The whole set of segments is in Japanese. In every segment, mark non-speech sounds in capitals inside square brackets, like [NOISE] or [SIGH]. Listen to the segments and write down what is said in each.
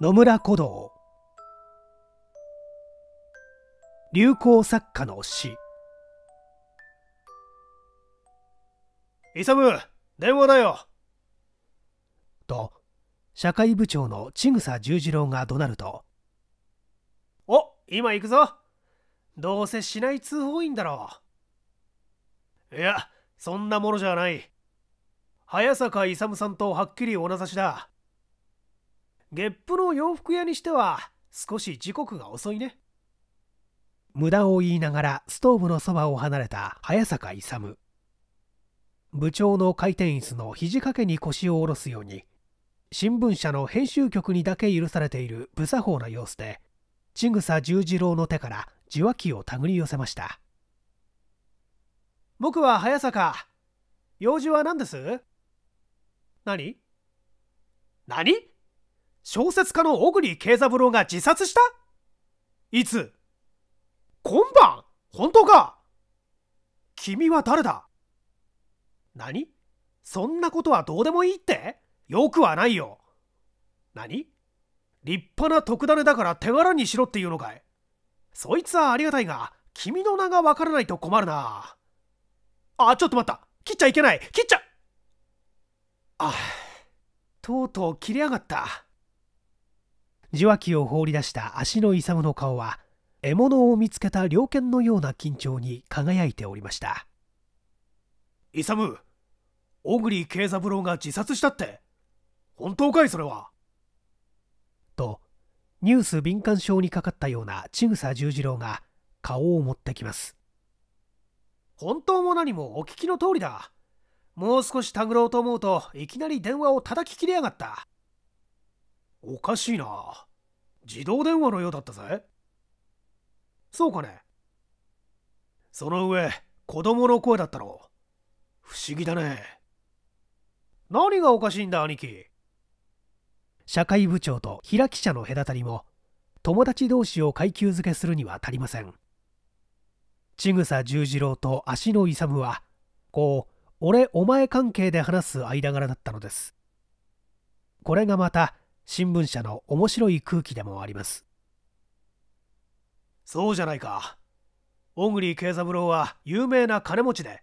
野村古道流行作家の詩勇電話だよと社会部長の千草十次郎が怒鳴ると「お今行くぞどうせしない通報員だろう」いやそんなものじゃない早坂勇さんとはっきりおなざしだゲップの洋服屋にしては少し時刻が遅いね無駄を言いながらストーブのそばを離れた早坂勇部長の回転椅子の肘掛けに腰を下ろすように新聞社の編集局にだけ許されている無作法な様子で千草十次郎の手から受話器を手繰り寄せました僕は早坂用事は何です何何小説家の小栗慶三郎が自殺したいつ今晩本当か君は誰だ何そんなことはどうでもいいってよくはないよ。何立派な特ダネだから手柄にしろっていうのかいそいつはありがたいが、君の名がわからないと困るな。あ、ちょっと待った。切っちゃいけない。切っちゃ。あ、とうとう切れやがった。受話器を放り出した足の勇の顔は獲物を見つけた猟犬のような緊張に輝いておりました勇小栗慶三郎が自殺したって本当かいそれはとニュース敏感症にかかったような千草十次郎が顔を持ってきます本当も何もお聞きの通りだもう少したぐろうと思うといきなり電話を叩き切れやがったおかしいな。自動電話のようだったぜ。そうかね。その上、子供の声だったろ不思議だね。何がおかしいんだ、兄貴。社会部長と平記者の隔たりも、友達同士を階級付けするには足りません。千草十次郎と足の勇は、こう、俺お前関係で話す間柄だったのです。これがまた、新聞社の面白い空気でもありますそうじゃないか小栗慶三郎は有名な金持ちで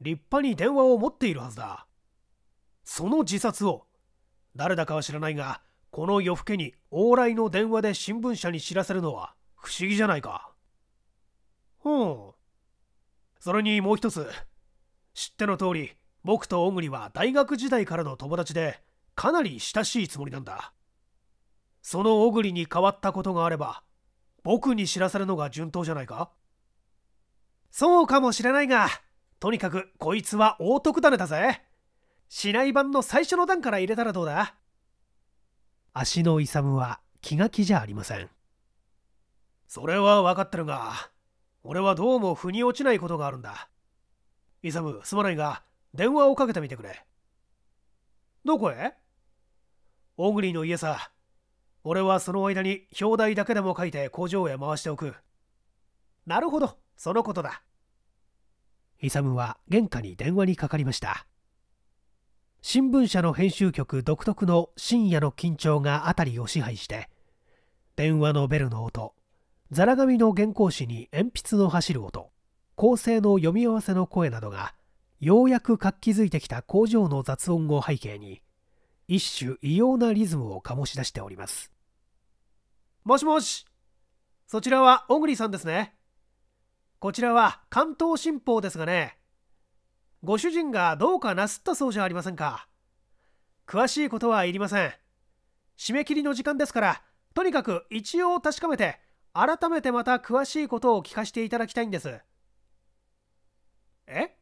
立派に電話を持っているはずだその自殺を誰だかは知らないがこの夜更けに往来の電話で新聞社に知らせるのは不思議じゃないかうんそれにもう一つ知っての通り僕と小栗は大学時代からの友達でかなり親しいつもりなんだその小栗に変わったことがあれば僕に知らされるのが順当じゃないかそうかもしれないがとにかくこいつは大徳種だぜ市内版の最初の段から入れたらどうだ足の勇は気が気じゃありませんそれは分かってるが俺はどうも腑に落ちないことがあるんだ勇すまないが電話をかけてみてくれどこへ小栗の家さ俺はその間に表題だけでも書いて工場へ回しておくなるほどそのことだ勇は玄関に電話にかかりました新聞社の編集局独特の深夜の緊張が辺りを支配して電話のベルの音ザラ紙の原稿紙に鉛筆の走る音構成の読み合わせの声などがようやく活気づいてきた工場の雑音を背景に一種異様なリズムを醸し出しておりますもしもしそちらは小栗さんですねこちらは関東新報ですがねご主人がどうかなすったそうじゃありませんか詳しいことはいりません締め切りの時間ですからとにかく一応確かめて改めてまた詳しいことを聞かせていただきたいんですえ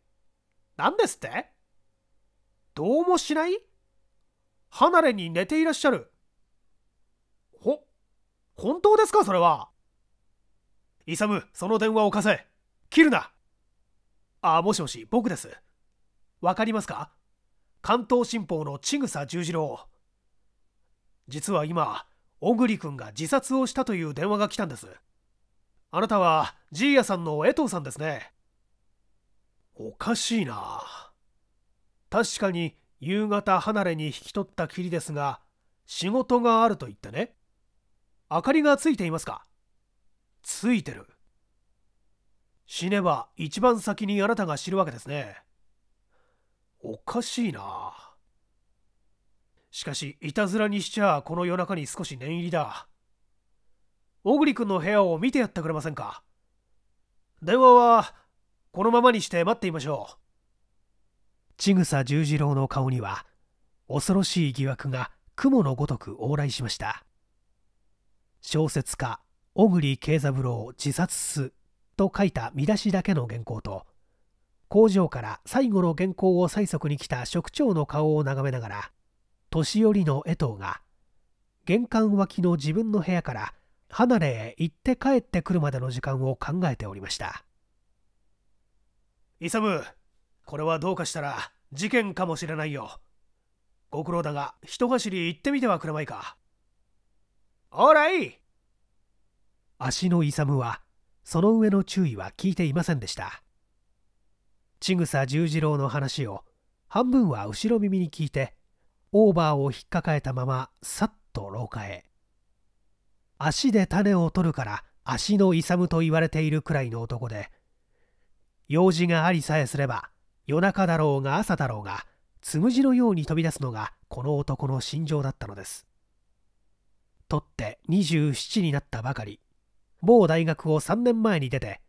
何ですってどうもしない離れに寝ていらっしゃる。ほ、本当ですかそれは。イサム、その電話を貸せ。切るな。あ、もしもし、僕です。わかりますか関東新報の千草十次郎。実は今、小栗君が自殺をしたという電話が来たんです。あなたは、ジーヤさんの江藤さんですね。おかしいな。確かに夕方離れに引き取ったきりですが仕事があると言ってね明かりがついていますかついてる死ねば一番先にあなたが知るわけですねおかしいなしかしいたずらにしちゃこの夜中に少し念入りだ小栗君の部屋を見てやってくれませんか電話はこのままにして待っていましょう千草十次郎の顔には恐ろしい疑惑が雲のごとく往来しました小説家小栗慶三郎自殺すと書いた見出しだけの原稿と工場から最後の原稿を催促に来た職長の顔を眺めながら年寄りの江藤が玄関脇の自分の部屋から離れへ行って帰ってくるまでの時間を考えておりました勇これはどうかしたら事件かもしれないよご苦労だが人走り行ってみてはくれまいかオーライ足の勇はその上の注意は聞いていませんでした千草十次郎の話を半分は後ろ耳に聞いてオーバーを引っ抱えたままさっと廊下へ足で種を取るから足の勇と言われているくらいの男で用事がありさえすれば夜中だろうが朝だろうがつむじのように飛び出すのがこの男の心情だったのですとって27になったばかり某大学を3年前に出て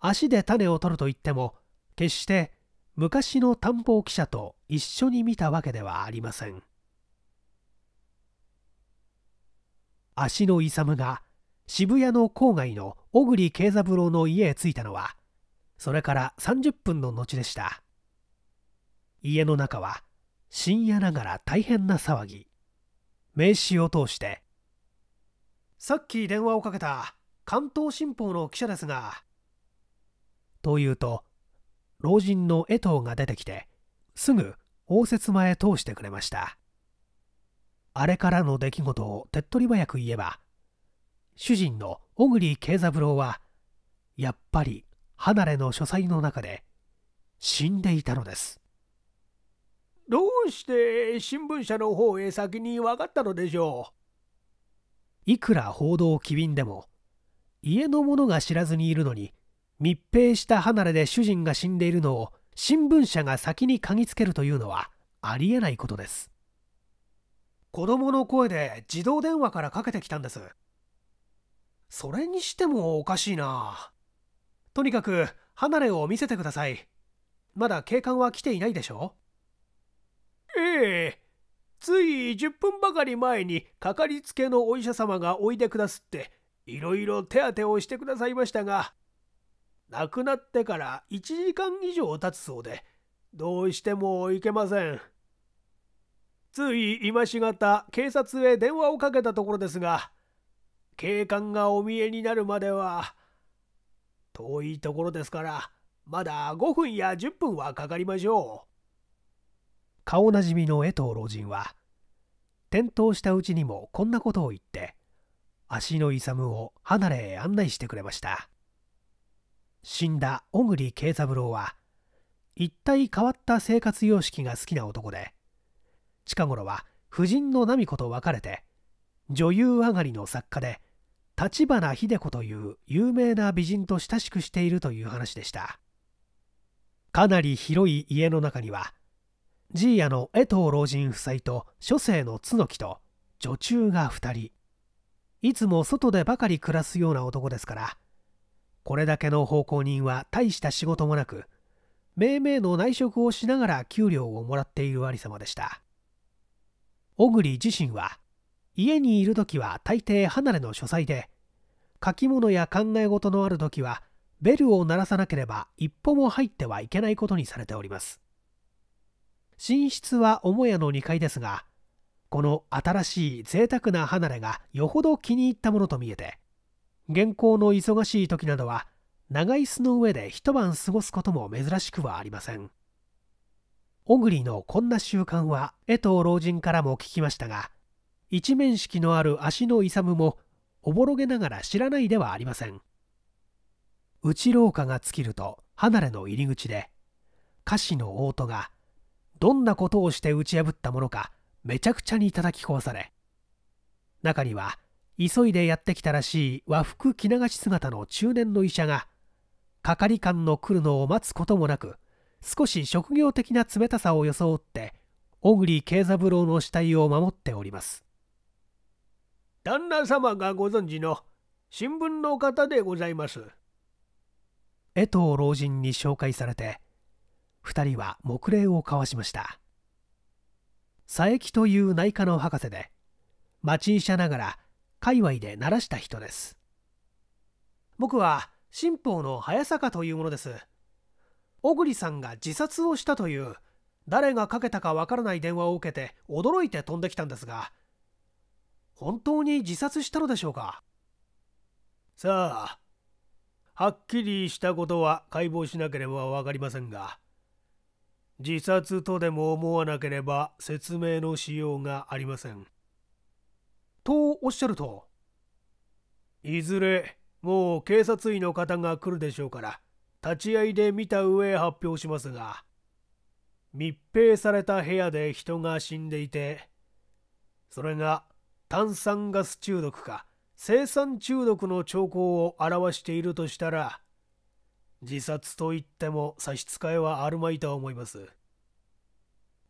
足で種を取ると言っても決して昔の探訪記者と一緒に見たわけではありません足の勇が渋谷の郊外の小栗慶三郎の家へ着いたのはそれから30分の後でした家の中は深夜ながら大変な騒ぎ名刺を通して「さっき電話をかけた関東新報の記者ですが」と言うと老人の江藤が出てきてすぐ応接間へ通してくれましたあれからの出来事を手っ取り早く言えば主人の小栗慶三郎はやっぱり離れの書斎の中で死んでいたのですどうして新聞社の方へ先に分かったのでしょういくら報道機敏でも家の者が知らずにいるのに密閉した離れで主人が死んでいるのを新聞社が先に嗅ぎつけるというのはありえないことです子供の声で自動電話からかけてきたんですそれにしてもおかしいなとにかく離れを見せてくださいまだ警官は来ていないでしょうええつい10分ばかり前にかかりつけのお医者様がおいでくだすっていろいろ手当てをしてくださいましたが亡くなってから1時間以上経つそうでどうしてもいけませんつい今しがた警察へ電話をかけたところですが警官がお見えになるまでは遠いところですからまだ5分や10分はかかりましょう。顔なじみの江藤老人は転倒したうちにもこんなことを言って足の勇を離れへ案内してくれました死んだ小栗慶三郎は一体変わった生活様式が好きな男で近頃は夫人の奈美子と別れて女優上がりの作家で立花秀子という有名な美人と親しくしているという話でしたかなり広い家の中には爺やの江藤老人夫妻と諸生の角木と女中が2人いつも外でばかり暮らすような男ですからこれだけの奉公人は大した仕事もなく命名の内職をしながら給料をもらっている有様でした小栗自身は家にいる時は大抵離れの書斎で書き物や考え事のある時はベルを鳴らさなければ一歩も入ってはいけないことにされております寝室は母屋の2階ですがこの新しい贅沢な離れがよほど気に入ったものと見えて現行の忙しい時などは長椅子の上で一晩過ごすことも珍しくはありません小栗のこんな習慣は江藤老人からも聞きましたが一面識のある足の勇もおぼろげながら知らないではありません内廊下が尽きると離れの入り口で菓子の音がどんなことをして打ち破ったものかめちゃくちゃに叩き壊され中には急いでやってきたらしい和服着流し姿の中年の医者が係官の来るのを待つこともなく少し職業的な冷たさを装って小栗慶三郎の死体を守っております旦那様がご存知の新聞の方でございます江藤老人に紹介されて2人は黙礼を交わしました佐伯という内科の博士で町医者ながら界隈で鳴らした人です僕は新法の早坂というものです小栗さんが自殺をしたという誰がかけたかわからない電話を受けて驚いて飛んできたんですが本当に自殺したのでしょうかさあはっきりしたことは解剖しなければ分かりませんが自殺とでも思わなければ説明のしようがありません。とおっしゃるといずれもう警察医の方が来るでしょうから立ち会いで見た上発表しますが密閉された部屋で人が死んでいてそれが炭酸ガス中毒か青酸中毒の兆候を表しているとしたら自殺といっても差し支えはあるまいと思います。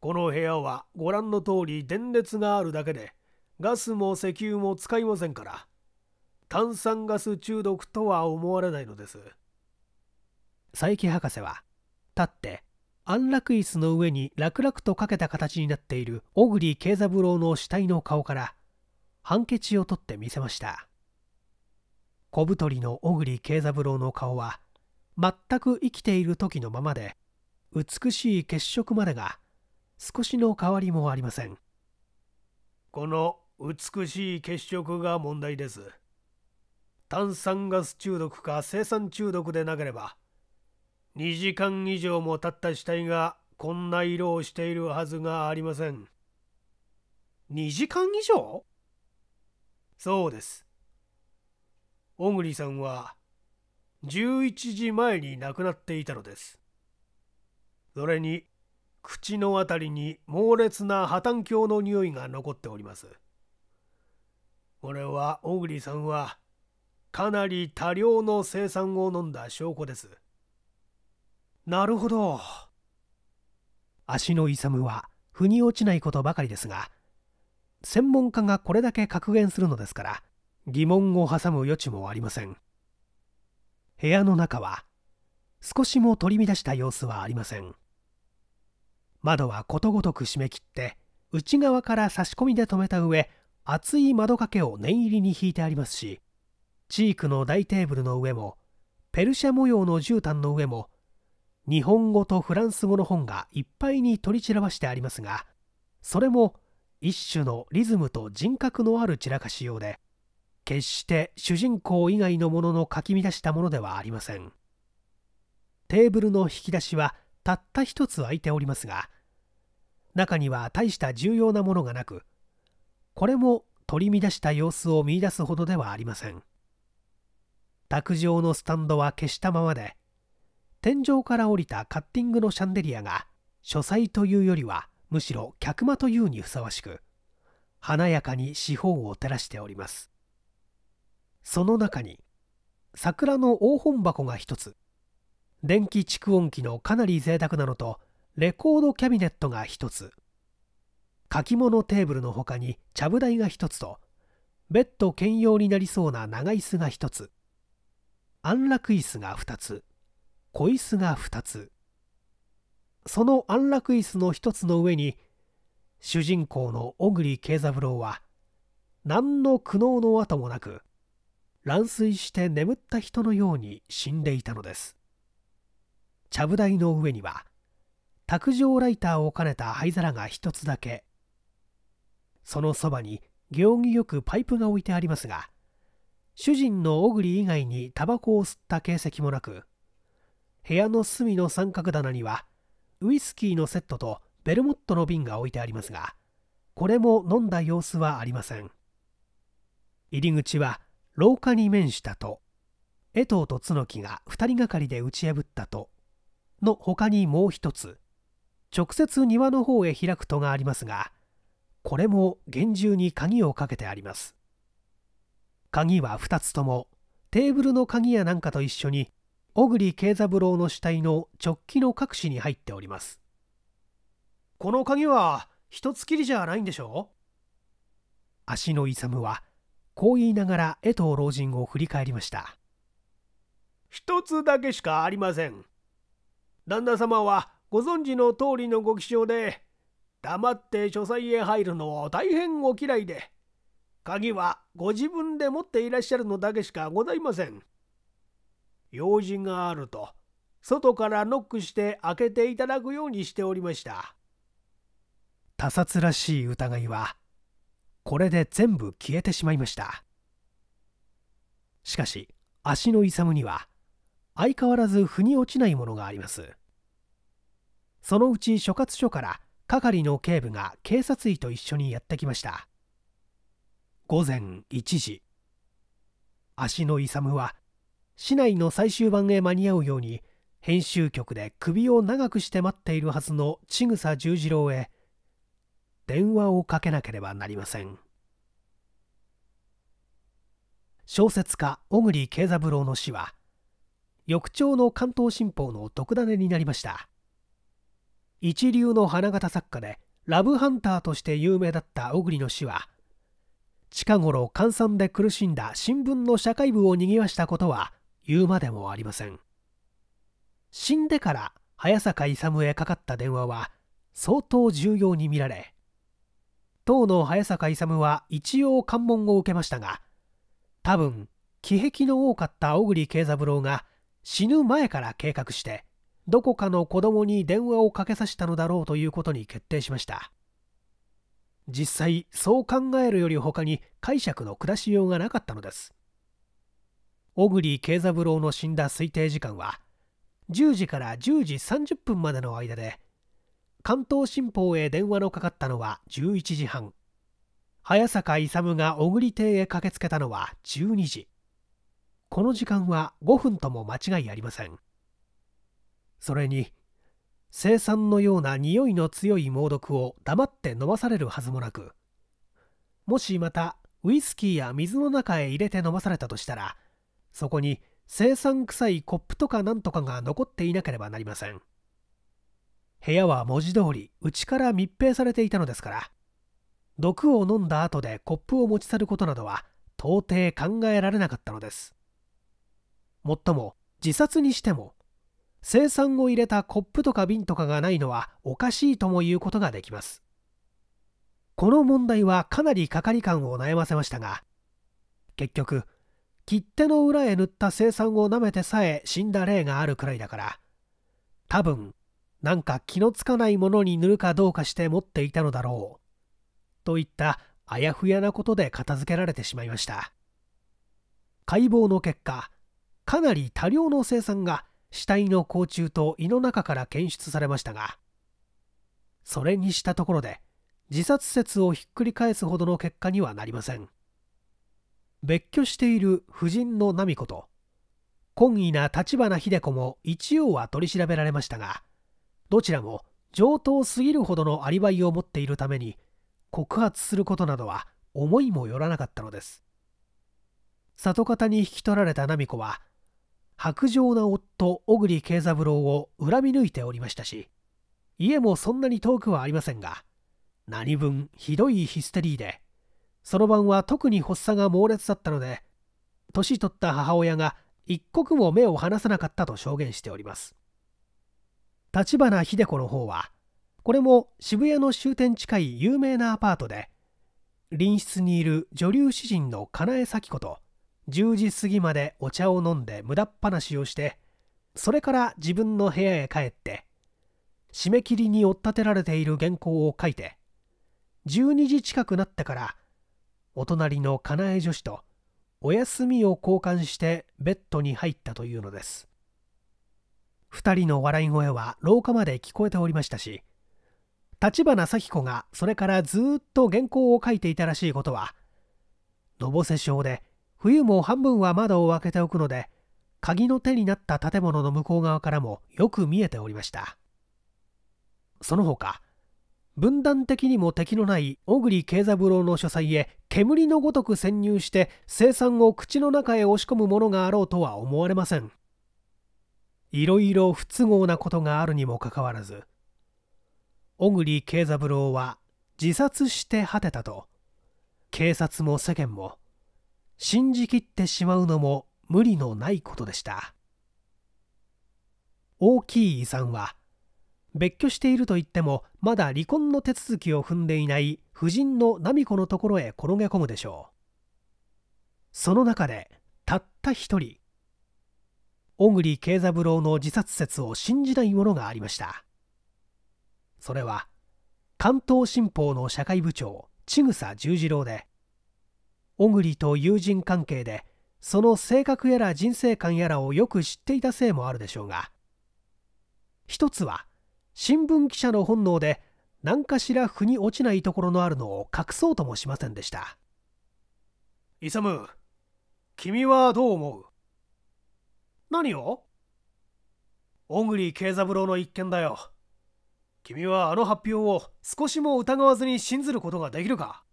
この部屋はご覧の通り電熱があるだけで、ガスも石油も使いませんから、炭酸ガス中毒とは思われないのです。佐伯博士は、立って安楽椅子の上に楽々とかけた形になっている小栗慶三郎の死体の顔からハンケチを取ってみせました小太りの小栗慶三郎の顔は全く生きている時のままで美しい血色までが少しの変わりもありませんこの美しい血色が問題です炭酸ガス中毒か生産中毒でなければ2時間以上も経った死体がこんな色をしているはずがありません2時間以上そうです小栗さんは11時前に亡くなっていたのですそれに口の辺りに猛烈な破綻鏡の匂いが残っておりますこれは小栗さんはかなり多量の生産を飲んだ証拠ですなるほど足の勇は腑に落ちないことばかりですが専門家がこれだけ格言するのですから疑問を挟む余地もありません部屋の中は少しも取り乱した様子はありません窓はことごとく閉め切って内側から差し込みで止めた上厚い窓掛けを念入りに引いてありますしチークの大テーブルの上もペルシャ模様の絨毯の上も日本語とフランス語の本がいっぱいに取り散らばしてありますがそれも一種のリズムと人格のある散らかしようで決して主人公以外のもののかき乱したものではありませんテーブルの引き出しはたった一つ開いておりますが中には大した重要なものがなくこれも取り乱した様子を見いだすほどではありません卓上のスタンドは消したままで天井から降りたカッティングのシャンデリアが書斎というよりはむしろ客間というにふさわしく華やかに四方を照らしておりますその中に桜の黄本箱が1つ電気蓄音機のかなり贅沢なのとレコードキャビネットが1つ書き物テーブルの他にちゃぶ台が1つとベッド兼用になりそうな長椅子が1つ安楽椅子が2つ小椅子が2つその安楽椅子の1つの上に主人公の小栗慶三郎は何の苦悩の跡もなく乱睡して眠った人のように死んでいたのですちゃぶ台の上には卓上ライターを兼ねた灰皿が一つだけそのそばに行儀よくパイプが置いてありますが主人の小栗以外にタバコを吸った形跡もなく部屋の隅の三角棚にはウイスキーのセットとベルモットの瓶が置いてありますがこれも飲んだ様子はありません入り口は廊下に面したと江藤と角木が2人がかりで打ち破ったとの他にもう一つ直接庭の方へ開く戸がありますがこれも厳重に鍵をかけてあります鍵は2つともテーブルの鍵やなんかと一緒に小栗慶三郎の死体の直帰の隠しに入っておりますこの鍵は一つきりじゃないんでしょう足の勇はこう言いながら江藤老人を振り返りました一つだけしかありません旦那様はご存知の通りのご気性で黙って書斎へ入るのを大変お嫌いで鍵はご自分で持っていらっしゃるのだけしかございません用事があると外からノックして開けていただくようにしておりました他殺らしい疑いはこれで全部消えてしまいましたしかし足の勇には相変わらず腑に落ちないものがありますそのうち所轄署から係の警部が警察医と一緒にやってきました午前1時足の勇は市内の最終版へ間に合うように編集局で首を長くして待っているはずの千草十次郎へ電話をかけなければなりません小説家小栗慶三郎の死は翌朝の関東新報の特種になりました一流の花形作家でラブハンターとして有名だった小栗の死は近頃閑散で苦しんだ新聞の社会部を賑わしたことは言うまでもありません死んでから早坂勇へかかった電話は相当重要に見られ当の早坂勇は一応関門を受けましたが多分気壁の多かった小栗慶三郎が死ぬ前から計画してどこかの子供に電話をかけさせたのだろうということに決定しました実際そう考えるより他に解釈の下しようがなかったのです小栗慶三郎の死んだ推定時間は10時から10時30分までの間で関東新報へ電話のかかったのは11時半早坂勇が小栗邸へ駆けつけたのは12時この時間は5分とも間違いありませんそれに生産のような匂いの強い猛毒を黙って飲まされるはずもなくもしまたウイスキーや水の中へ入れて飲まされたとしたらそこに生産臭いコップとかなんとかが残っていなければなりません部屋は文字通り内から密閉されていたのですから毒を飲んだ後でコップを持ち去ることなどは到底考えられなかったのですもっとも自殺にしても生産を入れたコップとか瓶とかがないのはおかしいとも言うことができますこの問題はかなり係官を悩ませましたが結局切手の裏へ塗った生産を舐めてさえ死んだ例があるくらいだから多分なんか気のつかないものに塗るかどうかして持っていたのだろうといったあやふやなことで片付けられてしまいました解剖の結果かなり多量の生産が死体の甲虫と胃の中から検出されましたがそれにしたところで自殺説をひっくり返すほどの結果にはなりません別居している夫人の奈美子と懇意な立花秀子も一応は取り調べられましたがどちらも上等すぎるほどのアリバイを持っているために告発することなどは思いもよらなかったのです里方に引き取られた奈美子は薄情な夫小栗慶三郎を恨み抜いておりましたし家もそんなに遠くはありませんが何分ひどいヒステリーでその晩は特に発作が猛烈だったので年取った母親が一刻も目を離さなかったと証言しております立花秀子の方はこれも渋谷の終点近い有名なアパートで隣室にいる女流詩人のかなえ咲子と10時過ぎまでお茶を飲んで無駄っ話をしてそれから自分の部屋へ帰って締め切りに追っ立てられている原稿を書いて12時近くなってからお隣のかなえ女子とお休みを交換してベッドに入ったというのです2人の笑い声は廊下まで聞こえておりましたし立花咲子がそれからずっと原稿を書いていたらしいことはのぼせ症で冬も半分は窓を開けておくので鍵の手になった建物の向こう側からもよく見えておりましたその他分断的にも敵のない小栗慶三郎の書斎へ煙のごとく潜入して生産を口の中へ押し込むものがあろうとは思われませんいろいろ不都合なことがあるにもかかわらず小栗慶三郎は自殺して果てたと警察も世間も信じきってしまうのも無理のないことでした大きい遺産は別居していると言ってもまだ離婚の手続きを踏んでいない夫人の奈美子のところへ転げ込むでしょうその中でたった一人小栗慶三郎の自殺説を信じないものがありましたそれは関東新報の社会部長千草十次郎で小栗と友人関係でその性格やら人生観やらをよく知っていたせいもあるでしょうが一つは新聞記者の本能で何かしら腑に落ちないところのあるのを隠そうともしませんでした勇君はどう思う何を小栗慶三郎の一件だよ。君はあの発表を少しも疑わずに信ずることができるか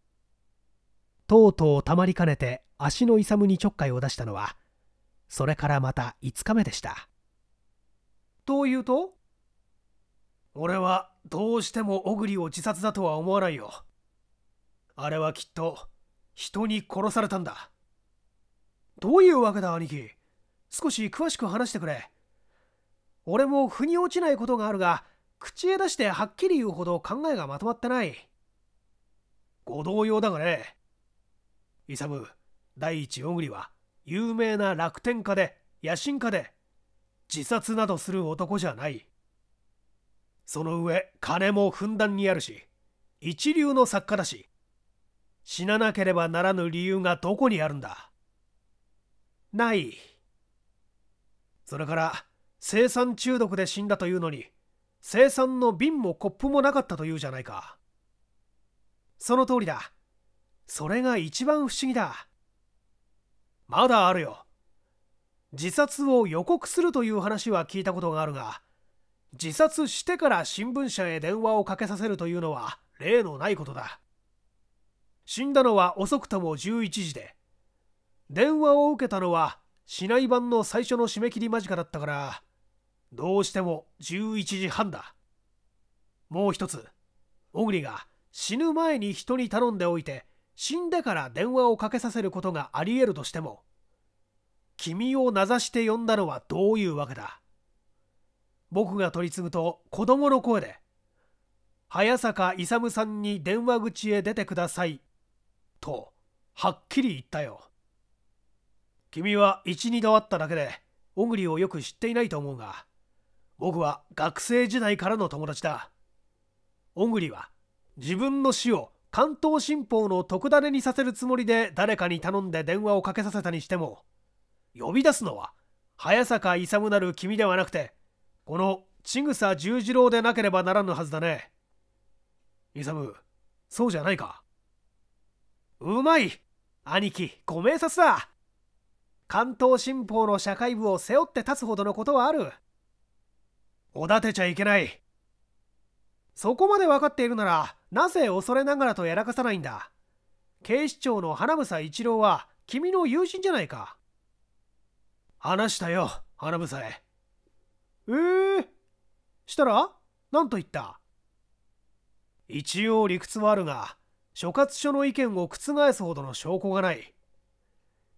とうとうたまりかねて足の勇にちょっかいを出したのはそれからまた5日目でしたというと俺はどうしても小栗を自殺だとは思わないよあれはきっと人に殺されたんだどういうわけだ兄貴少し詳しく話してくれ俺も腑に落ちないことがあるが口へ出してはっきり言うほど考えがまとまってないご同様だがね勇第一小栗は有名な楽天家で野心家で自殺などする男じゃないその上金もふんだんにあるし一流の作家だし死ななければならぬ理由がどこにあるんだない。それから生産中毒で死んだというのに生産の瓶もコップもなかったというじゃないかその通りだそれが一番不思議だまだあるよ自殺を予告するという話は聞いたことがあるが自殺してから新聞社へ電話をかけさせるというのは例のないことだ死んだのは遅くとも11時で電話を受けたのは市内版の最初の締め切り間近だったからどうしても11時半だもう一つ小栗が死ぬ前に人に頼んでおいて死んでから電話をかけさせることがありえるとしても君を名指して呼んだのはどういうわけだ僕が取り次ぐと子供の声で「早坂勇さんに電話口へ出てください」とはっきり言ったよ君は1二度会っただけで小栗をよく知っていないと思うが僕は学生時代からの友達だ小栗は自分の死を関東新報の特ダネにさせるつもりで誰かに頼んで電話をかけさせたにしても呼び出すのは早坂勇なる君ではなくてこの千草十次郎でなければならぬはずだね勇そうじゃないかうまい兄貴ご明察だ関東新報の社会部を背負って立つほどのことはあるおだてちゃいけないそこまで分かっているならなぜ恐れながらとやらかさないんだ警視庁の花房一郎は君の友人じゃないか話したよ花房へえー、したら何と言った一応理屈はあるが所轄署の意見を覆すほどの証拠がない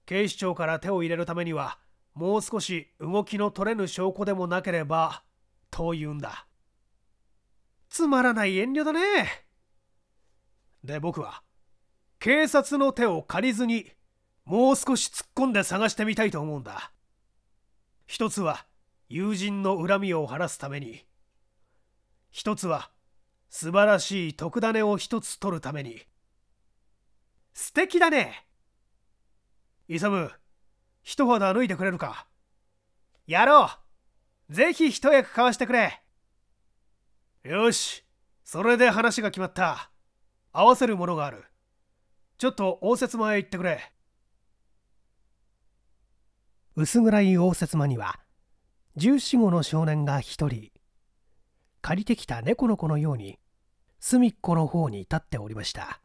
警視庁から手を入れるためにはもう少し動きの取れぬ証拠でもなければと言うんだつまらない遠慮だねで僕は警察の手を借りずにもう少し突っ込んで探してみたいと思うんだ一つは友人の恨みを晴らすために一つは素晴らしい特ダネを一つ取るために素敵だね勇一肌脱いでくれるかやろうぜひ一役買わしてくれよしそれで話が決まった合わせるものがあるちょっと応接間へ行ってくれ薄暗い応接間には十四五の少年が一人借りてきた猫の子のように隅っこの方に立っておりました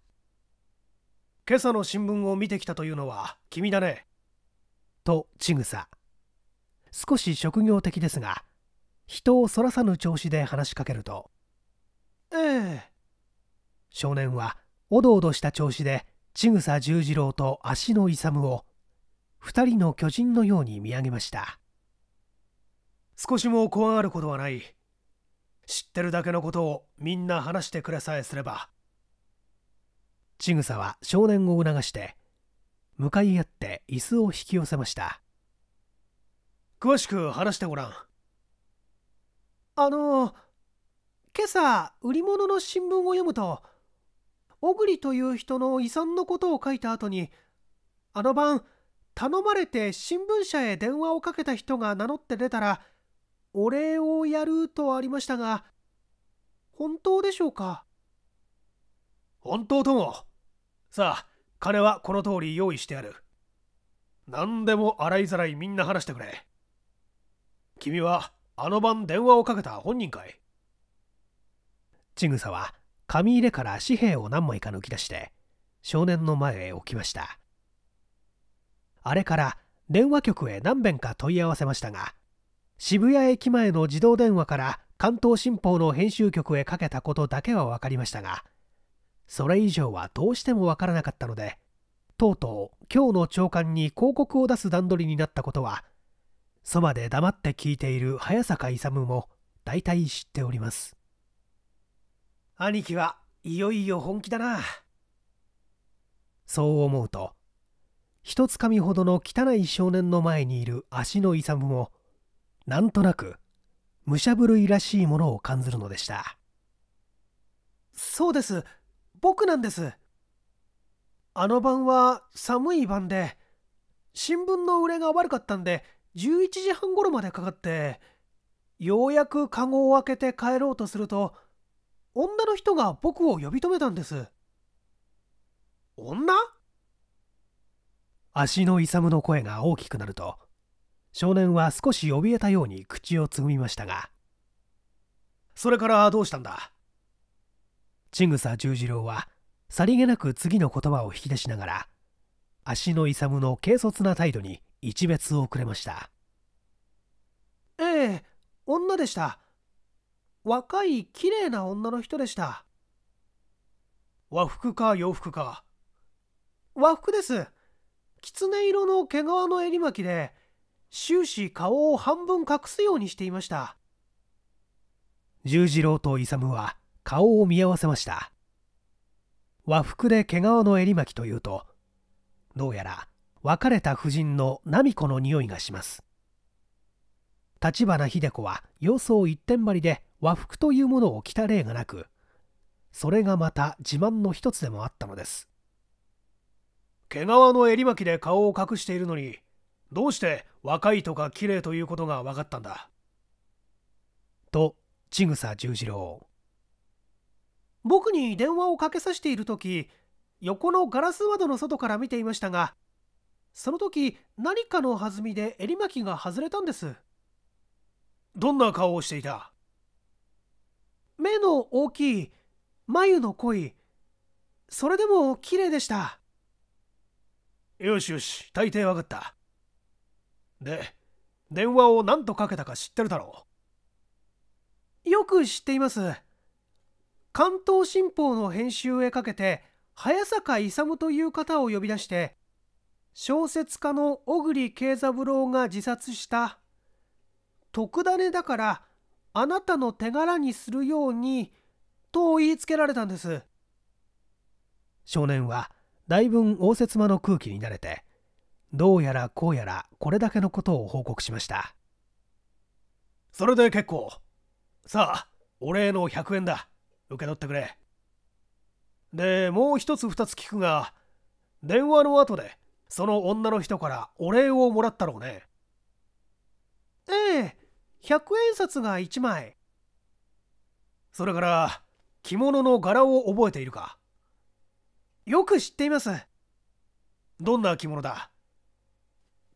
今朝の新聞を見てきたというのは君だね。とちぐさ少し職業的ですが人をそらさぬ調子で話しかけると「ええ」少年はおどおどした調子でちぐさ十次郎と足の勇を2人の巨人のように見上げました少しも怖がることはない知ってるだけのことをみんな話してくれさえすればちぐさは少年を促して向かい合って椅子を引き寄せました詳しく話してごらんあの今朝売り物の新聞を読むと小栗という人の遺産のことを書いた後にあの晩頼まれて新聞社へ電話をかけた人が名乗って出たらお礼をやるとありましたが本当でしょうか本当ともさあ金はこの通り用意してある何でも洗いざらいみんな話してくれ君はあの晩電話をかけた本人かいちぐさは紙入れから紙幣を何枚か抜き出して少年の前へ置きましたあれから電話局へ何遍か問い合わせましたが渋谷駅前の自動電話から関東新報の編集局へかけたことだけは分かりましたがそれ以上はどうしてもわからなかったのでとうとう今日の長官に広告を出す段取りになったことはそばで黙って聞いている早坂勇も大体知っております兄貴はいよいよ本気だなそう思うととつかみほどの汚い少年の前にいる足の勇もなんとなく武者震いらしいものを感じるのでしたそうです僕なんですあの晩は寒い晩で新聞の売れが悪かったんで11時半頃までかかってようやくカゴを開けて帰ろうとすると女の人が僕を呼び止めたんです女足の勇の声が大きくなると少年は少し怯えたように口をつぐみましたがそれからどうしたんだ千草十次郎はさりげなく次の言葉を引き出しながら足の勇の軽率な態度に一別をくれましたええ女でした若い綺麗な女の人でした和服か洋服か和服です狐色の毛皮の襟巻きで終始顔を半分隠すようにしていました十次郎と勇は顔を見合わせました和服で毛皮の襟巻きというとどうやら別れた夫人の奈美子の匂いがします立花秀子は様相一点張りで和服というものを着た例がなくそれがまた自慢の一つでもあったのです毛皮の襟巻きで顔を隠しているのにどうして若いとか綺麗ということが分かったんだと千草十次郎僕に電話をかけさせている時横のガラス窓の外から見ていましたがその時何かの弾みで襟巻きが外れたんですどんな顔をしていた目の大きい眉の濃いそれでも綺麗でしたよしよし大抵わかったで電話を何とかけたか知ってるだろうよく知っています関東新報の編集へかけて早坂勇という方を呼び出して小説家の小栗慶三郎が自殺した特ダネだからあなたの手柄にするようにと言いつけられたんです少年は大分応接間の空気に慣れてどうやらこうやらこれだけのことを報告しましたそれで結構さあお礼の100円だ受け取ってくれでもう一つ二つ聞くが電話の後でその女の人からお礼をもらったろうねええ100円札が1枚それから着物の柄を覚えているかよく知っていますどんな着物だ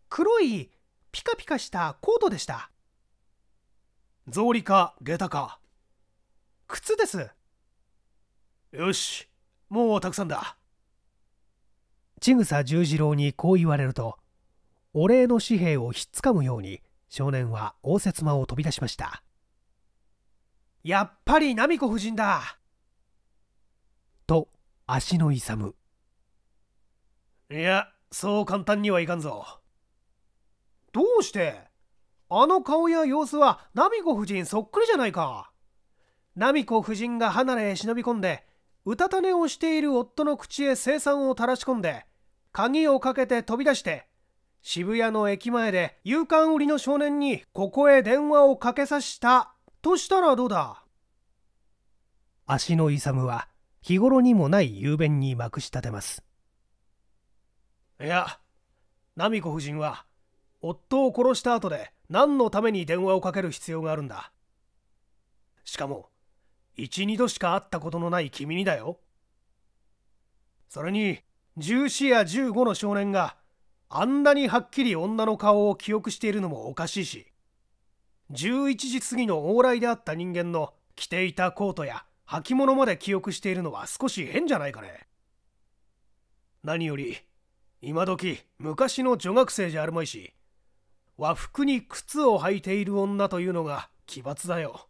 黒いピカピカしたコートでした草履か下駄か靴ですよしもうたくさんだ千草十次郎にこう言われるとお礼の紙幣をひっつかむように少年は応接間を飛び出しましたやっぱり奈美子夫人だと足の勇いやそう簡単にはいかんぞどうしてあの顔や様子は奈美子夫人そっくりじゃないか奈美子夫人が離れ忍び込んでうたた寝をしている夫の口へ生産を垂らし込んで鍵をかけて飛び出して渋谷の駅前で夕刊売りの少年にここへ電話をかけさしたとしたらどうだ足の勇は日頃にもない雄弁にまくし立てますいや奈美子夫人は夫を殺した後で何のために電話をかける必要があるんだしかも一二度しか会ったことのない君にだよそれに14や15の少年があんなにはっきり女の顔を記憶しているのもおかしいし11時過ぎの往来であった人間の着ていたコートや履物まで記憶しているのは少し変じゃないかね何より今時昔の女学生じゃあるまいし和服に靴を履いている女というのが奇抜だよ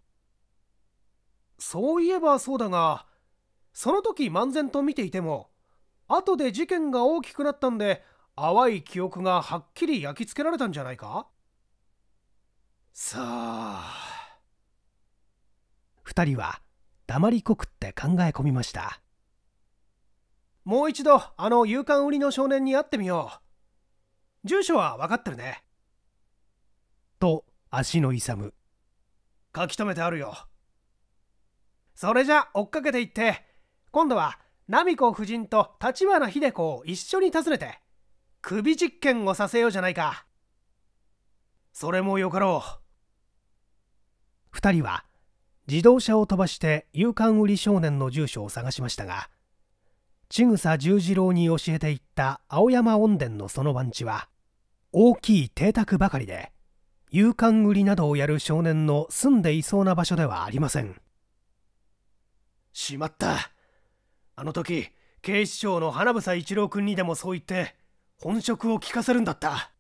そういえばそうだがその時漫然と見ていても後で事件が大きくなったんで淡い記憶がはっきり焼き付けられたんじゃないかさあ2人は黙りこくって考え込みましたもう一度あの勇敢売りの少年に会ってみよう住所は分かってるねと足の勇む書き留めてあるよそれじゃ追っかけていって今度は奈美子夫人と橘秀子を一緒に訪ねて首実験をさせようじゃないかそれもよかろう2人は自動車を飛ばして勇敢売り少年の住所を探しましたが千草十次郎に教えていった青山温殿のその番地は大きい邸宅ばかりで勇敢売りなどをやる少年の住んでいそうな場所ではありませんしまったあの時警視庁の花房一郎君にでもそう言って本職を聞かせるんだった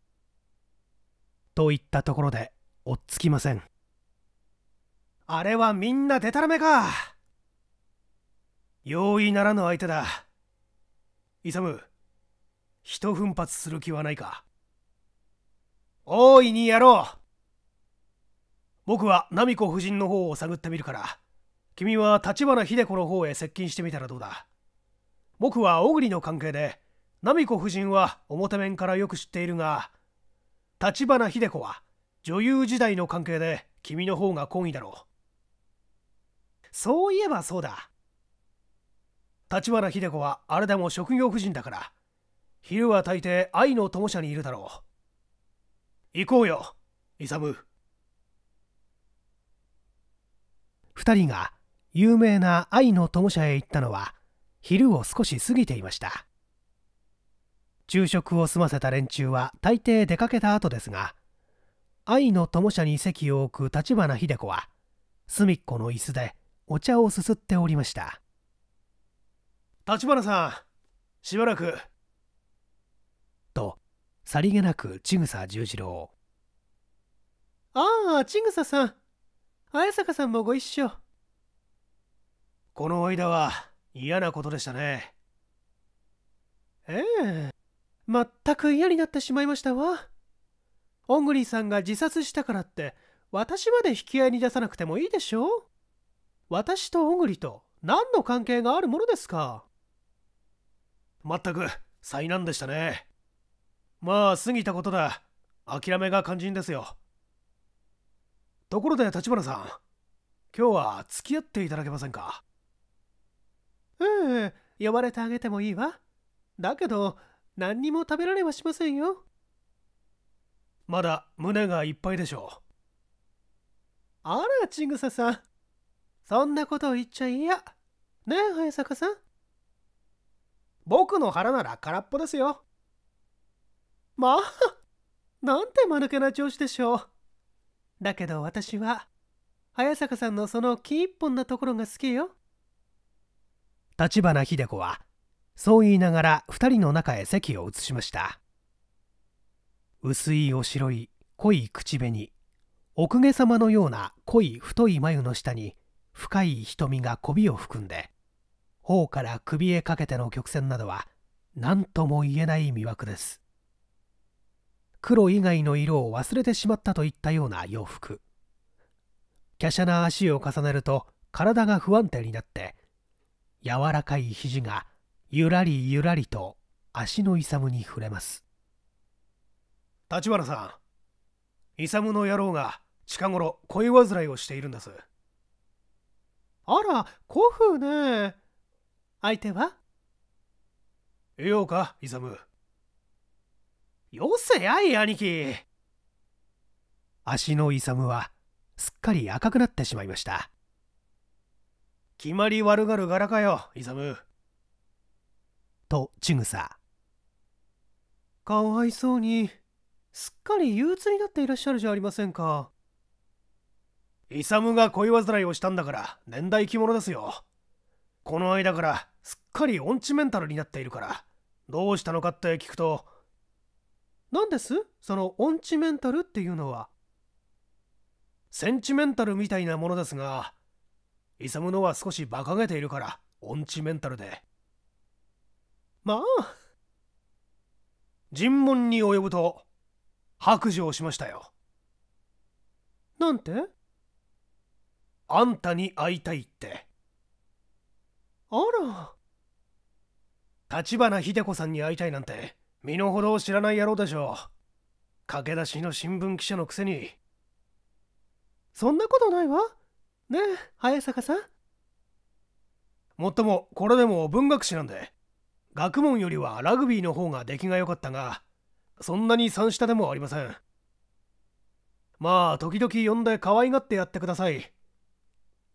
といったところで追っつきませんあれはみんなでたらめか容易ならぬ相手だ勇一奮発する気はないか大いにやろう僕は奈美子夫人の方を探ってみるから君は立花秀子の方へ接近してみたらどうだ僕は小栗の関係で奈美子夫人は表面からよく知っているが立花秀子は女優時代の関係で君の方が懇意だろうそういえばそうだ立花秀子はあれでも職業婦人だから昼は大抵愛の友者にいるだろう行こうよ勇2人が有名な愛の友社へ行ったのは昼を少し過ぎていました昼食を済ませた連中は大抵出かけた後ですが愛の友社に席を置く立花秀子は隅っこの椅子でお茶をすすっておりました立花さんしばらくとさりげなく千草十次郎ああ千草さん綾坂さんもご一緒この間は嫌なことでしたねええ全く嫌になってしまいましたわオングリーさんが自殺したからって私まで引き合いに出さなくてもいいでしょ私とオングリと何の関係があるものですか全く災難でしたねまあ過ぎたことだ諦めが肝心ですよところで立花さん今日は付き合っていただけませんかうん呼ばれてあげてもいいわだけど何にも食べられはしませんよまだ胸がいっぱいでしょうあらちぐささんそんなことを言っちゃいやねえ早坂さん僕の腹なら空っぽですよまあなんて間抜けな調子でしょうだけど私は早坂さんのその木一本なところが好きよ立花秀子はそう言いながら2人の中へ席を移しました薄いお白い濃い口紅お公家様のような濃い太い眉の下に深い瞳がこびを含んで頬から首へかけての曲線などは何とも言えない魅惑です黒以外の色を忘れてしまったといったような洋服華奢な足を重ねると体が不安定になって柔らかい肘がゆらりゆらりと足の勇に触れます立花さん勇の野郎が近頃恋煩いをしているんですあら古風ね相手はようか勇よせやい兄貴足の勇はすっかり赤くなってしまいました決まり悪がる柄かよイムとちぐさかわいそうにすっかり憂鬱になっていらっしゃるじゃありませんかイサムが恋煩いをしたんだから年代着物ですよこの間からすっかりオンチメンタルになっているからどうしたのかって聞くと何ですそのオンチメンタルっていうのはセンチメンタルみたいなものですが勇のは少し馬鹿げているから音痴メンタルでまあ尋問に及ぶと白状しましたよなんてあんたに会いたいってあら立花秀子さんに会いたいなんて身の程を知らない野郎でしょう駆け出しの新聞記者のくせにそんなことないわねえ早坂さんもっともこれでも文学史なんで学問よりはラグビーの方が出来が良かったがそんなに三下でもありませんまあ時々呼んで可愛がってやってください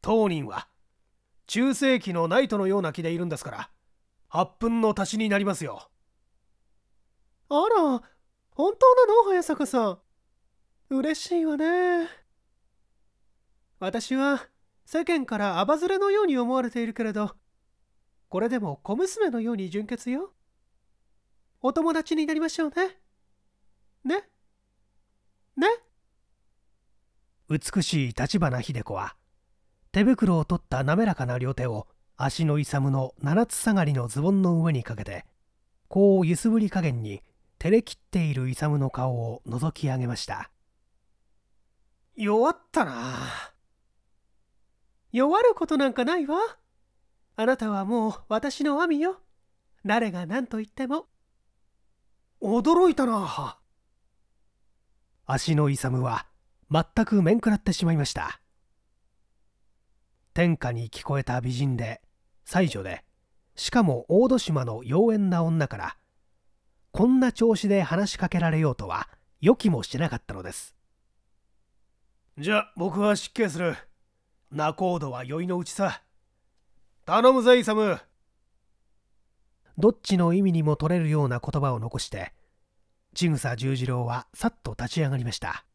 当人は中世紀のナイトのような気でいるんですから8分の足しになりますよあら本当なの早坂さん嬉しいわね私は世間からアバズレのように思われているけれどこれでも小娘のように純潔よお友達になりましょうねねね美しい立花秀子は手袋を取った滑らかな両手を足の勇の七つ下がりのズボンの上にかけてこう揺すぶり加減に照れきっている勇の顔を覗き上げました弱ったなあ弱ることなんかないわ。あなたはもう私の網よ。誰が何と言っても。驚いたな。足の勇は全く面食らってしまいました。天下に聞こえた美人で、才女で、しかも大戸島の妖艶な女から、こんな調子で話しかけられようとは予期もしてなかったのです。じゃあ僕は失敬する。仲人は酔いのうちさ頼むぜイサムどっちの意味にも取れるような言葉を残して千草十次郎はさっと立ち上がりました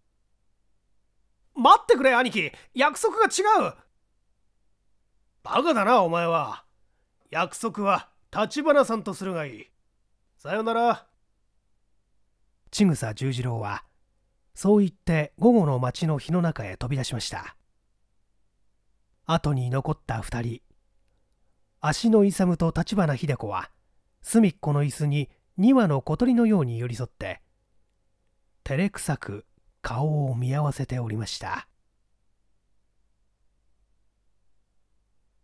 待ってくれ兄貴約束が違うバカだなお前は約束は立花さんとするがいいさよなら千草十次郎はそう言って午後の町の火の中へ飛び出しました後に残った2人足の勇と立花秀子は隅っこの椅子に2羽の小鳥のように寄り添って照れくさく顔を見合わせておりました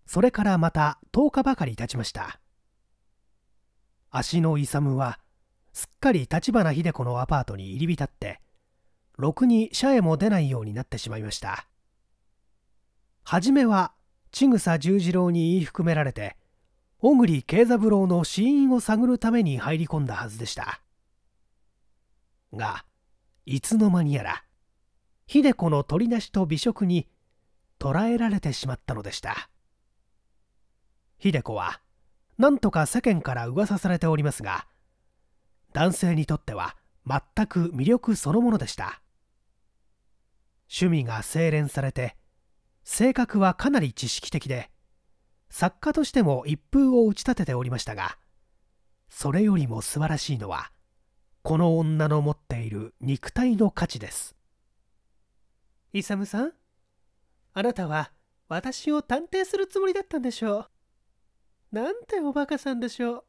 それからまた10日ばかり経ちました足の勇はすっかり立花秀子のアパートに入り浸ってろくに社へも出ないようになってしまいました初めは千草十次郎に言い含められて小栗慶三郎の死因を探るために入り込んだはずでしたがいつの間にやら秀子の取りなしと美食に捕らえられてしまったのでした秀子はなんとか世間から噂されておりますが男性にとっては全く魅力そのものでした趣味が精錬されて性格はかなり知識的で作家としても一風を打ち立てておりましたがそれよりも素晴らしいのはこの女の持っている肉体の価値です勇さんあなたは私を探偵するつもりだったんでしょうなんておバカさんでしょう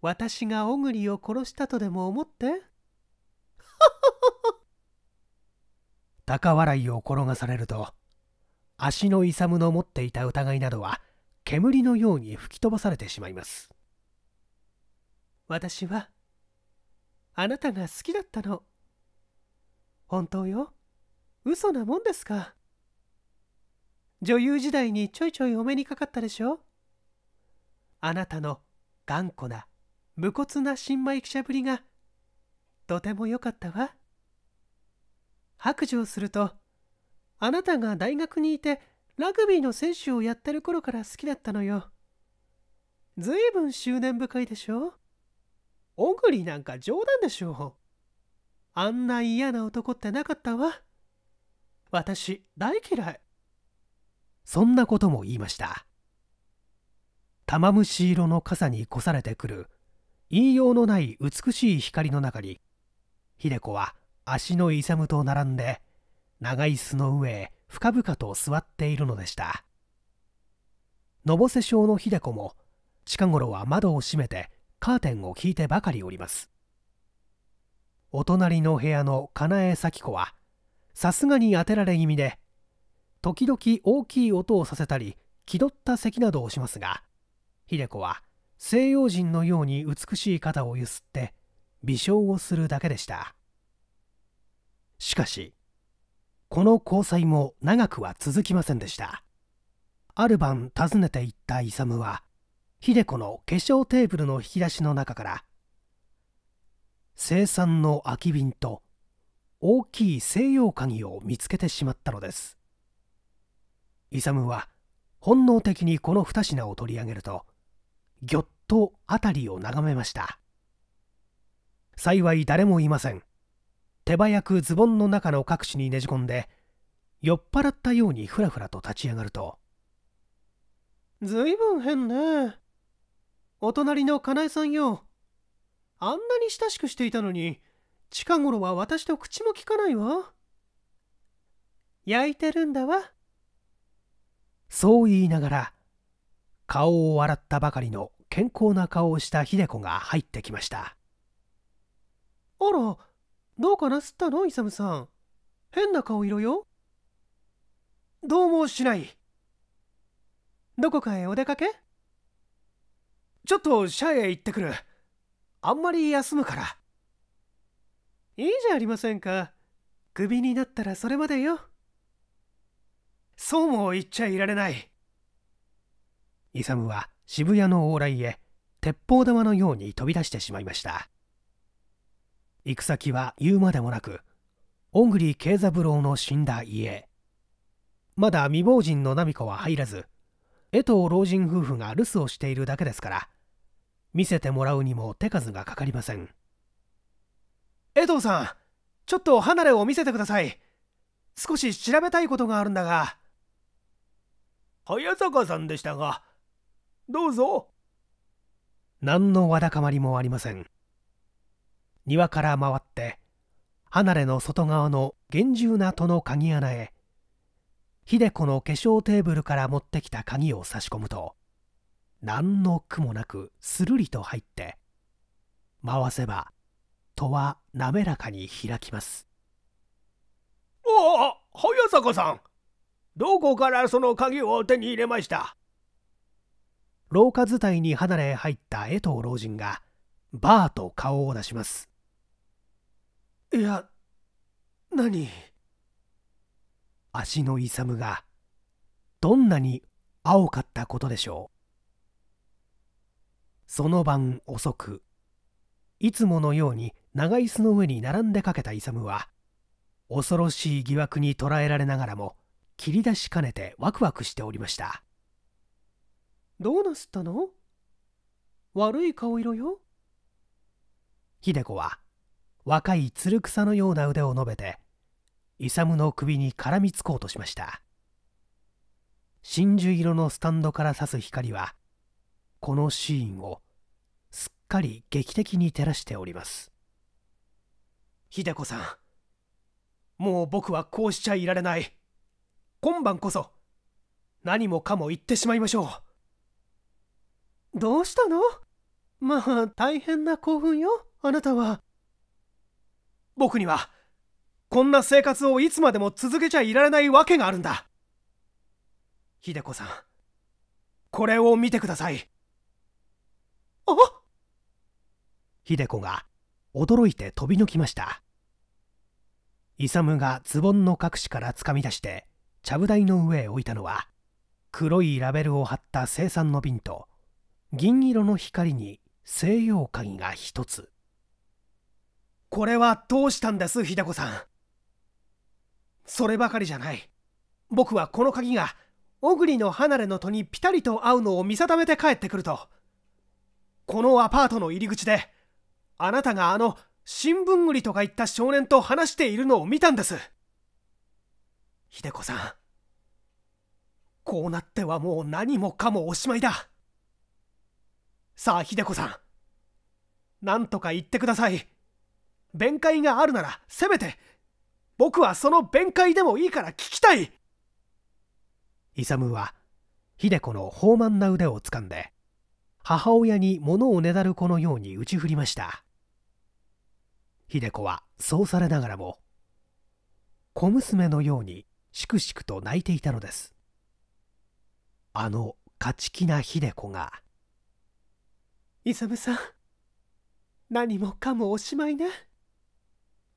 私が小栗を殺したとでも思って [LAUGHS] 高笑いを転がされると足の勇の持っていた疑いなどは煙のように吹き飛ばされてしまいます私はあなたが好きだったの本当よ嘘なもんですか女優時代にちょいちょいお目にかかったでしょあなたの頑固な無骨な新米記者ぶりがとても良かったわ白状するとあなたが大学にいてラグビーの選手をやってる頃から好きだったのよ。ずいぶん執念深いでしょ小栗なんか冗談でしょあんな嫌な男ってなかったわ。私、大嫌い。そんなことも言いました。玉虫色の傘に越されてくる言いようのない美しい光の中に秀子は足の勇と並んで長い椅子の上へ深々と座っているのでしたのぼせ症の秀子も近頃は窓を閉めてカーテンを引いてばかりおりますお隣の部屋のかなえ咲子はさすがに当てられ気味で時々大きい音をさせたり気取った咳などをしますが秀子は西洋人のように美しい肩をゆすって微笑をするだけでしたしかしこの交際も長くは続きませんでしたある晩訪ねていった勇は秀子の化粧テーブルの引き出しの中から生産の空き瓶と大きい西洋鍵を見つけてしまったのです勇は本能的にこの二品を取り上げるとぎょっと辺りを眺めました幸い誰もいません手早くズボンの中の隠しにねじ込んで酔っ払ったようにふらふらと立ち上がるとずいぶん変ねお隣のかなえさんよあんなに親しくしていたのに近頃は私と口もきかないわ焼いてるんだわそう言いながら顔を洗ったばかりの健康な顔をした秀子が入ってきましたあらどうかなすったのイサムさん。変な顔色よ。どうもしない。どこかへお出かけちょっと社へ行ってくる。あんまり休むから。いいじゃありませんか。クビになったらそれまでよ。そうも言っちゃいられない。イサムは渋谷の往来へ鉄砲玉のように飛び出してしまいました。行く先は言うまでもなくオングリー慶三郎の死んだ家まだ未亡人の奈美子は入らず江藤老人夫婦が留守をしているだけですから見せてもらうにも手数がかかりません江藤さんちょっと離れを見せてください少し調べたいことがあるんだが早坂さんでしたがどうぞ何のわだかまりもありません庭から回って離れの外側の厳重な戸の鍵穴へ秀子の化粧テーブルから持ってきた鍵を差し込むと何の苦もなくするりと入って回せば戸は滑らかに開きますああ早坂さんどこからその鍵を手に入れました廊下伝いに離れ入った江藤老人がバーと顔を出しますいや何足の勇がどんなに青かったことでしょうその晩遅くいつものように長椅子の上に並んでかけた勇は恐ろしい疑惑に捉えられながらも切り出しかねてワクワクしておりましたどうなすったの悪い顔色よ秀子は若いつる草のような腕を述べて勇の首に絡みつこうとしました真珠色のスタンドから差す光はこのシーンをすっかり劇的に照らしております秀子さんもう僕はこうしちゃいられない今晩こそ何もかも言ってしまいましょうどうしたのまあ大変な興奮よあなたは僕にはこんな生活をいつまでも続けちゃいられないわけがあるんだ秀子さんこれを見てくださいあ秀子が驚いて飛び抜きました勇がズボンの隠しからつかみ出してちゃぶ台の上へ置いたのは黒いラベルを貼った生産の瓶と銀色の光に西洋鍵が一つこれはどうしたんです秀子さんそればかりじゃない僕はこの鍵が小栗の離れの戸にピタリと合うのを見定めて帰ってくるとこのアパートの入り口であなたがあの新聞売りとか言った少年と話しているのを見たんです秀子さんこうなってはもう何もかもおしまいださあ秀子さん何とか言ってください弁解があるならせめて僕はその弁解でもいいから聞きたい勇は秀子の豊満な腕をつかんで母親に物をねだる子のように打ち振りました秀子はそうされながらも小娘のようにしくしくと泣いていたのですあの勝ち気な秀子が「勇さん何もかもおしまいね」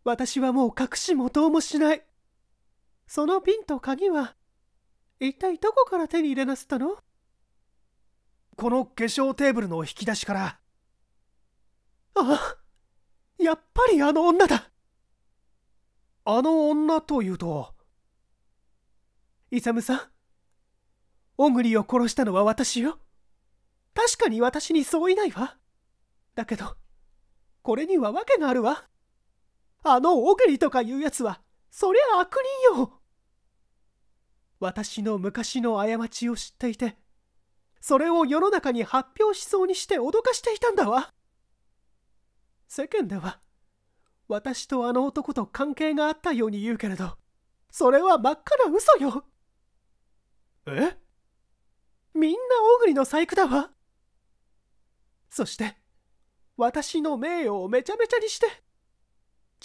私はもう隠しもとうもしない。その瓶と鍵は、一体どこから手に入れなすったのこの化粧テーブルの引き出しから。ああ、やっぱりあの女だあの女というと、勇さん、小栗を殺したのは私よ。確かに私にそういないわ。だけど、これには訳があるわ。あのオグリとかいうやつはそりゃ悪人よ私の昔の過ちを知っていてそれを世の中に発表しそうにして脅かしていたんだわ世間では私とあの男と関係があったように言うけれどそれは真っ赤な嘘よえみんなオグリの細工だわそして私の名誉をめちゃめちゃにして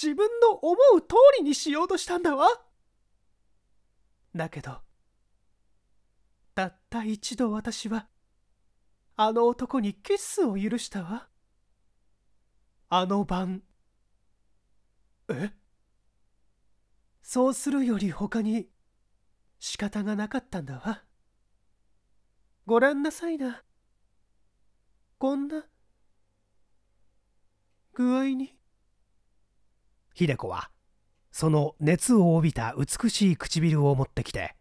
自分の思う通りにしようとしたんだわだけどたった一度私はあの男にキスを許したわあの晩えそうするより他に仕方がなかったんだわごらんなさいなこんな具合に。秀子はその熱を帯びた美しい唇を持ってきて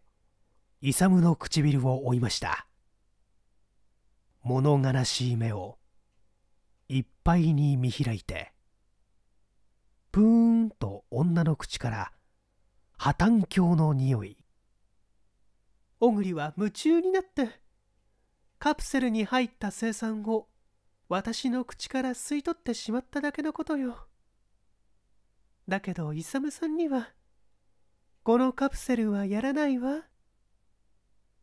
勇の唇を追いました物悲しい目をいっぱいに見開いてプーンと女の口から破綻鏡の匂い小栗は夢中になってカプセルに入った生産を私の口から吸い取ってしまっただけのことよ。だけど勇さんにはこのカプセルはやらないわ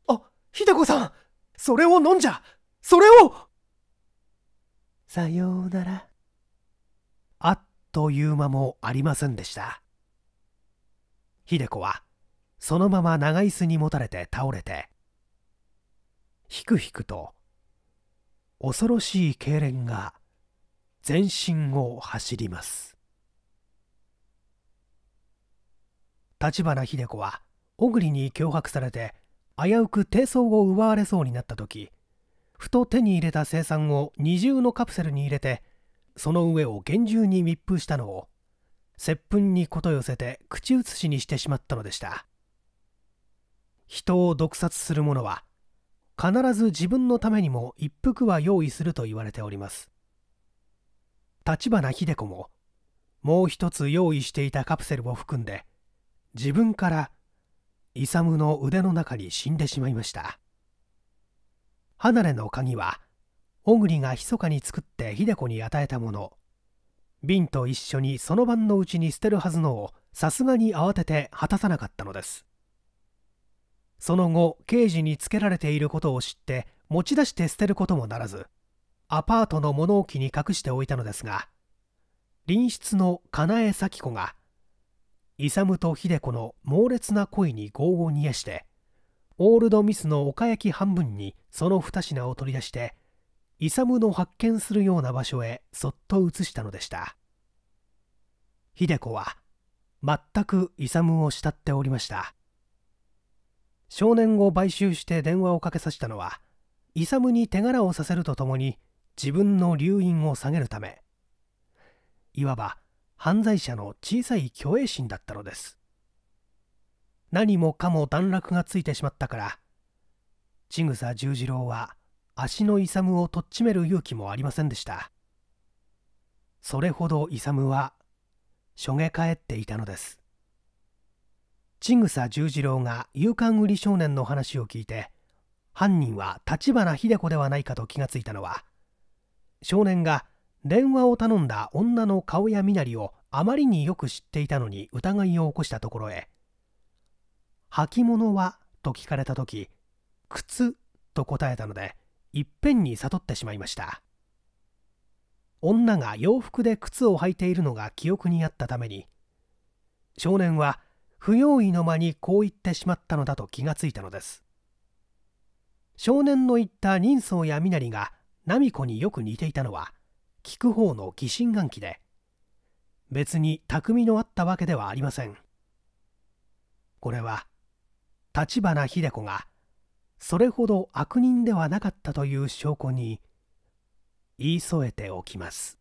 あ秀子さんそれを飲んじゃそれをさようならあっという間もありませんでした秀子はそのまま長椅子にもたれて倒れてひくひくと恐ろしい痙攣が全身を走ります立花秀子は小栗に脅迫されて危うく低層を奪われそうになった時ふと手に入れた生産を二重のカプセルに入れてその上を厳重に密封したのを接吻にこと寄せて口移しにしてしまったのでした人を毒殺する者は必ず自分のためにも一服は用意すると言われております立花秀子ももう一つ用意していたカプセルを含んで自分から勇の腕の中に死んでしまいました離れの鍵は小栗が密かに作って秀子に与えたもの瓶と一緒にその晩のうちに捨てるはずのをさすがに慌てて果たさなかったのですその後刑事につけられていることを知って持ち出して捨てることもならずアパートの物置に隠しておいたのですが隣室のかなえ咲子が勇と秀子の猛烈な恋に業を煮えしてオールドミスの岡焼き半分にその2品を取り出して勇の発見するような場所へそっと移したのでした秀子は全く勇を慕っておりました少年を買収して電話をかけさせたのは勇に手柄をさせるとともに自分の留飲を下げるためいわば犯罪者の小さい虚栄心だったのです何もかも段落がついてしまったから千草十次郎は足の勇をとっちめる勇気もありませんでしたそれほど勇はしょげ返っていたのです千草十次郎が勇敢売少年の話を聞いて犯人は立花秀子ではないかと気がついたのは少年が電話を頼んだ女の顔や身なりをあまりによく知っていたのに疑いを起こしたところへ「履物は?」と聞かれた時「靴」と答えたのでいっぺんに悟ってしまいました女が洋服で靴を履いているのが記憶にあったために少年は不用意の間にこう言ってしまったのだと気がついたのです少年の言った人相や身なりが奈美子によく似ていたのは聞く方の疑心暗鬼で別に匠のあったわけではありませんこれは立花秀子がそれほど悪人ではなかったという証拠に言い添えておきます